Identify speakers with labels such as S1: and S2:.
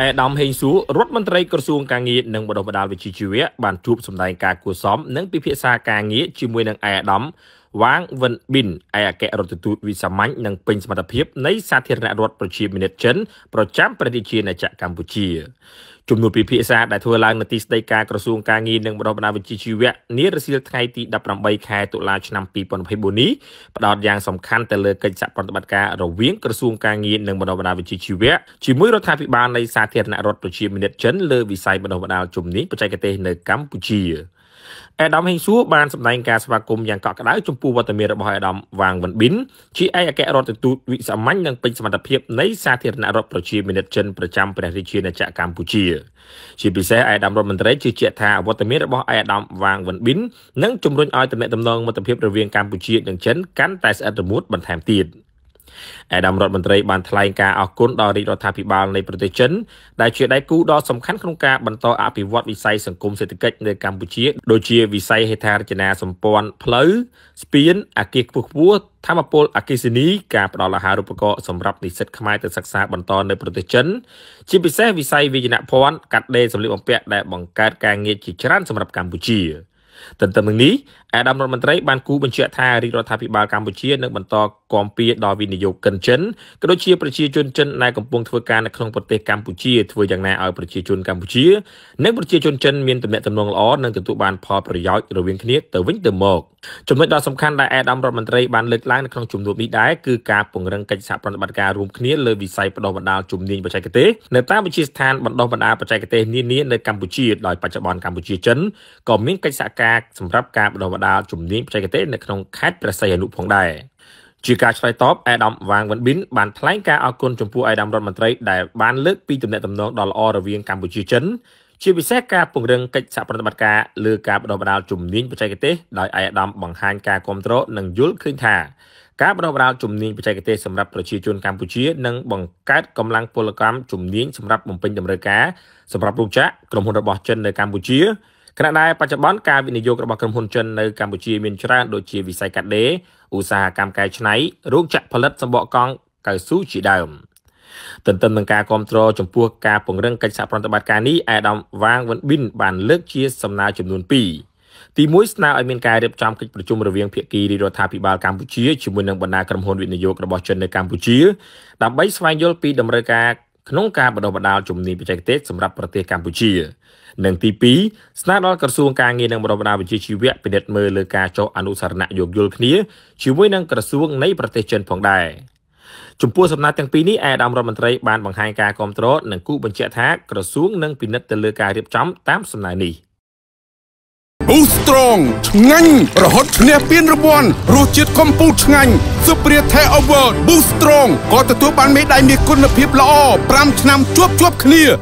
S1: អេដាមហេងសួររដ្ឋមន្ត្រីក្រសួងការងារនិងបណ្ដុះបណ្ដាលវិជ្ជាជីវៈបានជួបសម្ដែងការគួសមនិងពិភាក្សាការងារជាមួយនឹងអេដាមវ៉ាងវិនប៊ិនឯអគ្គរដ្ឋទូតវិសាមញ្ញនិងពេញសមត្ថភាពនៃសាធារណរដ្ឋប្រជាមានិតចិនប្រចាំប្រទេសជាណាចក្រកម្ពុជាជំនួបពិភាក្សាដែលធ្វើឡើងនៅទីស្តីការក្រសួងការងារនិងបណ្ដុះបណ្ដាលវិជ្ជាជីវៈនារសៀលថ្ងៃទី18ខែតុលាឆ្នាំ2024នេះផ្ដោតយ៉ាងសំខាន់ទៅលើកិច្ចសហប្រតិបត្តិការរវាងក្រសួងការងារនិងបណ្ដុះបណ្ដាលវិជ្ជាជីវៈជាមួយរដ្ឋាភិបាលនៃសាធារណរដ្ឋប្រជាមានិតចិនលើវិស័យបណ្ដុះបណ្ដាលជំនាញបច្ចេកទេសនៅកម្ពុជា។អេដាមហេងសួរបានសម្ដែងការស្វាគមន៍យ៉ាងកក់ក្ដៅចំពោះវត្តមានរបស់អេដាមវ៉ាងវិនប៊ីនជាឯកអគ្គរដ្ឋទូតវិសាមញ្ញនិងពេញសមត្ថភាពនៃសាធារណរដ្ឋប្រជាមានិតចិនប្រចាំព្រះរាជាណាចក្រកម្ពុជាជាពិសេសអេដាមរដ្ឋមន្ត្រីជឿជាក់ថាវត្តមានរបស់អេដាមវ៉ាងវិនប៊ីននឹងជំរុញឲ្យទំនាក់ទំនងមិត្តភាពរវាងកម្ពុជានិងចិនកាន់តែស្អិតរមួតបន្ថែមទៀត។ឯដាមរដ្ឋមន្ត្រីបានថ្លែងការអរគុណដល់រាជរដ្ឋាភិបាលនៃប្រទេសចិនដែលជាដៃគូដ៏សំខាន់ក្នុងការបន្តអភិវឌ្ឍវិស័យសង្គមសេដ្ឋកិច្ចនៅកម្ពុជាដូចជាវិស័យហេដ្ឋារចនាសម្ព័ន្ធផ្លូវស្ពានអគារខ្ពស់ខ្ពស់ធម្មពលអគិសនីការផ្តល់អាហារូបករណ៍សម្រាប់និស្សិតខ្មែរទៅសិក្សាបន្តនៅប្រទេសចិនជាពិសេសវិស័យវិជ្ជាភ័ណ្ឌកាត់ដេរសម្លៀកបំពាក់ដែលបង្កើតការងារជាច្រើនសម្រាប់កម្ពុជា។ទន្ទឹមនឹងនេះអាដាមរដ្ឋមន្ត្រីបានគូបញ្ជាក់ថារាជរដ្ឋាភិបាលកម្ពុជានឹងបន្តគាំពៀដល់វិនិយោគិនចិនក៏ដូចជាប្រជាជនចិនដែលកំពុងធ្វើការនៅក្នុងប្រទេសកម្ពុជាធ្វើយ៉ាងណាឲ្យប្រជាជនកម្ពុជានិងប្រជាជនចិនមានទំនាក់ទំនងល្អនិងទទួលបានផលប្រយោជន៍រវាងគ្នាទៅវិញទៅមកចំណុចដ៏សំខាន់ដែលអាដាមរដ្ឋមន្ត្រីបានលើកឡើងនៅក្នុងជំនួបនេះដែរគឺការពង្រឹងកិច្ចសហប្រតិបត្តិការរួមគ្នាលើវិស័យបណ្ដុះបណ្ដាលជំនាញបច្ចេកទេសនៅតាមវិទ្យាស្ថានបណ្ដុះបណ្ដាលបច្ចេកទេសនានានៅកម្ពុជាដោយបច្ចុប្បន្នកម្ពុជាចិនក៏មានកិច្ចសហការការសម្រាប់ការបណ្ដុះបណ្ដាលជំនាញបច្ចេកទេសនៅក្នុងខេត្តព្រះសីហនុផងដែរជាការឆ្លើយតបអេដាមវ៉ាងវិនប៊ិនបានថ្លែងការអរគុណចំពោះអេដាមរដ្ឋមន្ត្រីដែលបានលើកពីទំនាក់ទំនងដ៏ល្អរវាងកម្ពុជាចិនជាពិសេសការពង្រឹងកិច្ចសហប្រតិបត្តិការលើការបណ្ដុះបណ្ដាលជំនាញបច្ចេកទេសដោយអេដាមបង្ហាញការគ្រប់គ្រងនិងយល់ឃើញថាការបណ្ដុះបណ្ដាលជំនាញបច្ចេកទេសសម្រាប់ប្រជាជនកម្ពុជានិងបង្កើតកម្លាំងពលកម្មជំនាញសម្រាប់បំពេញតម្រូវការសម្រាប់រោងចក្រក្រុមហ៊ុនរបស់ចិននៅកម្ពុជាខណៈដែលបច្ចុប្បន្នការវិនិយោគរបស់ក្រុមហ៊ុនចិននៅកម្ពុជាមានច្រើនដូចជាវិស័យកាត់ដេរឧស្សាហកម្មកែច្នៃរោងចក្រផលិតសម្បកកង់កៅស៊ូជាដើមទន្ទឹមនឹងការគ្រប់គ្រងចំពោះការពង្រឹងកិច្ចសហប្រតិបត្តិការនេះអេដាមវ៉ាងវិនប៊ីនបានលើកជាសំណើចំនួន2ទី1ស្នើឲ្យមានការរៀបចំកិច្ចប្រជុំរវាងភាគីរដ្ឋាភិបាលកម្ពុជាជាមួយនឹងបណ្ដាក្រុមហ៊ុនវិនិយោគរបស់ចិននៅកម្ពុជាដើម្បីស្វែងយល់ពីដំណើរការក្នុងការបណ្ដុះបណ្ដាលជំនាញបច្ចេកទេសសម្រាប់ប្រទេសកម្ពុជានិងទី2ស្នើដល់ក្រសួងការងារនិងបណ្ដុះបណ្ដាលវិជ្ជាជីវៈពិនិត្យមើលលើការចុះអនុសារណៈយោគយល់គ្នាជាមួយនឹងក្រសួងនៃប្រទេសចិនផងដែរចំពោះសំណើទាំងពីរនេះឯកឧត្តមរដ្ឋមន្ត្រីបានបង្ហាញការគ្រប់គ្រងនិងគូបញ្ជាក់ថាក្រសួងនឹងពិនិត្យទៅលើការរៀបចំតាមសំណើនេះ។ប៊ូស្ត្រងឆ្ងាញ់រហូតឈ្នះពានរង្វាន់រសជាតិកំពូលឆ្ងាញ់ Superior Thai Award Boost Strong ក៏ទទួលបានមេដាយមានគុណភាពល្អ5ឆ្នាំជាប់ជាប់គ្នា